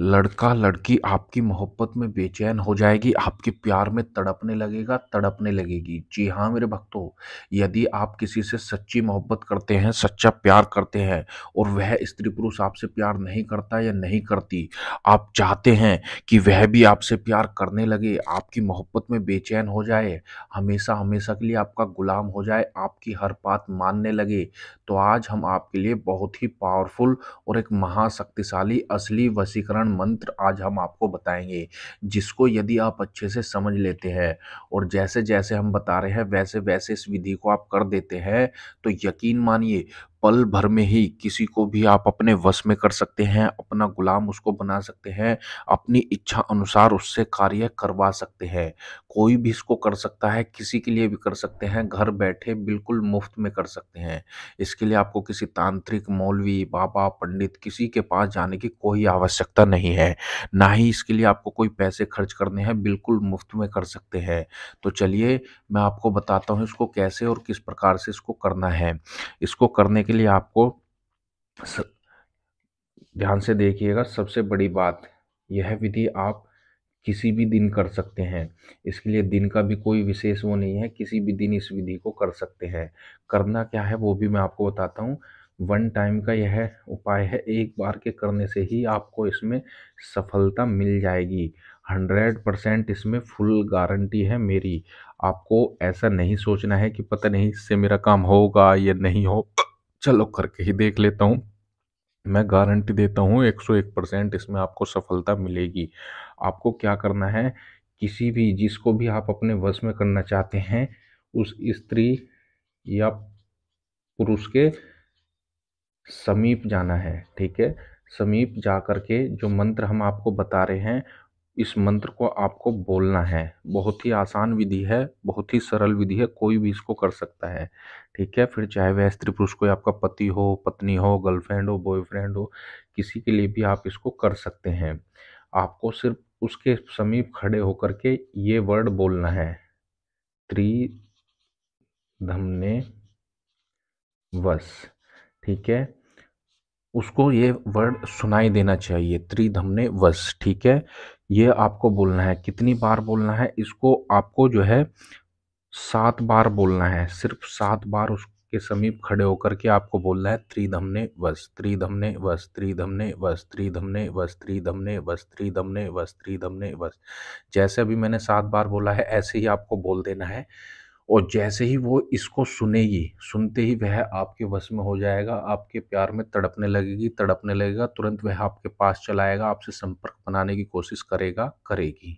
लड़का लड़की आपकी मोहब्बत में बेचैन हो जाएगी आपके प्यार में तड़पने लगेगा तड़पने लगेगी जी हाँ मेरे भक्तों यदि आप किसी से सच्ची मोहब्बत करते हैं सच्चा प्यार करते हैं और वह स्त्री पुरुष आपसे प्यार नहीं करता या नहीं करती आप चाहते हैं कि वह भी आपसे प्यार करने लगे आपकी मोहब्बत में बेचैन हो जाए हमेशा हमेशा के लिए आपका गुलाम हो जाए आपकी हर बात मानने लगे तो आज हम आपके लिए बहुत ही पावरफुल और एक महाशक्तिशाली असली वसीकरण ज्ञान मंत्र आज हम आपको बताएंगे जिसको यदि आप अच्छे से समझ लेते हैं और जैसे जैसे हम बता रहे हैं वैसे वैसे इस विधि को आप कर देते हैं तो यकीन मानिए पल भर में ही किसी को भी आप अपने वश में कर सकते हैं अपना गुलाम उसको बना सकते हैं अपनी इच्छा अनुसार उससे कार्य करवा सकते हैं कोई भी इसको कर सकता है किसी के लिए भी कर सकते हैं घर बैठे बिल्कुल मुफ्त में कर सकते हैं इसके लिए आपको किसी तांत्रिक मौलवी बाबा पंडित किसी के पास जाने की कोई आवश्यकता नहीं है ना ही इसके लिए आपको कोई पैसे खर्च करने हैं बिल्कुल मुफ्त में कर सकते हैं तो चलिए मैं आपको बताता हूँ इसको कैसे और किस प्रकार से इसको करना है इसको करने के लिए आपको ध्यान से देखिएगा सबसे बड़ी बात यह विधि आप किसी भी दिन कर सकते हैं इसके लिए दिन का भी कोई विशेष वो नहीं है किसी भी दिन इस विधि को कर सकते हैं करना क्या है वो भी मैं आपको बताता हूँ वन टाइम का यह उपाय है एक बार के करने से ही आपको इसमें सफलता मिल जाएगी हंड्रेड परसेंट इसमें फुल गारंटी है मेरी आपको ऐसा नहीं सोचना है कि पता नहीं इससे मेरा काम होगा या नहीं हो चलो करके ही देख लेता हूँ मैं गारंटी देता हूँ एक सौ एक परसेंट इसमें आपको सफलता मिलेगी आपको क्या करना है किसी भी जिसको भी आप अपने वश में करना चाहते हैं उस स्त्री या पुरुष के समीप जाना है ठीक है समीप जा कर के जो मंत्र हम आपको बता रहे हैं इस मंत्र को आपको बोलना है बहुत ही आसान विधि है बहुत ही सरल विधि है कोई भी इसको कर सकता है ठीक है फिर चाहे वह स्त्री पुरुष कोई आपका पति हो पत्नी हो गर्लफ्रेंड हो बॉयफ्रेंड हो किसी के लिए भी आप इसको कर सकते हैं आपको सिर्फ उसके समीप खड़े होकर के ये वर्ड बोलना है धमने वस ठीक है उसको ये वर्ड सुनाई देना चाहिए त्रिधमने वस ठीक है ये आपको बोलना है कितनी बार बोलना है इसको आपको जो है सात बार बोलना है सिर्फ सात बार उसके समीप खड़े होकर के आपको बोलना है त्रिधमने वस त्रिधमने वस त्रिधमने वस त्रिधमने वस त्रिधमने वस त्रिधमने वस त्रिधमने वस जैसे अभी मैंने सात बार बोला है ऐसे ही आपको बोल देना है और जैसे ही वो इसको सुनेगी सुनते ही वह आपके वश में हो जाएगा आपके प्यार में तड़पने लगेगी तड़पने लगेगा तुरंत वह आपके पास चलाएगा आपसे संपर्क बनाने की कोशिश करेगा करेगी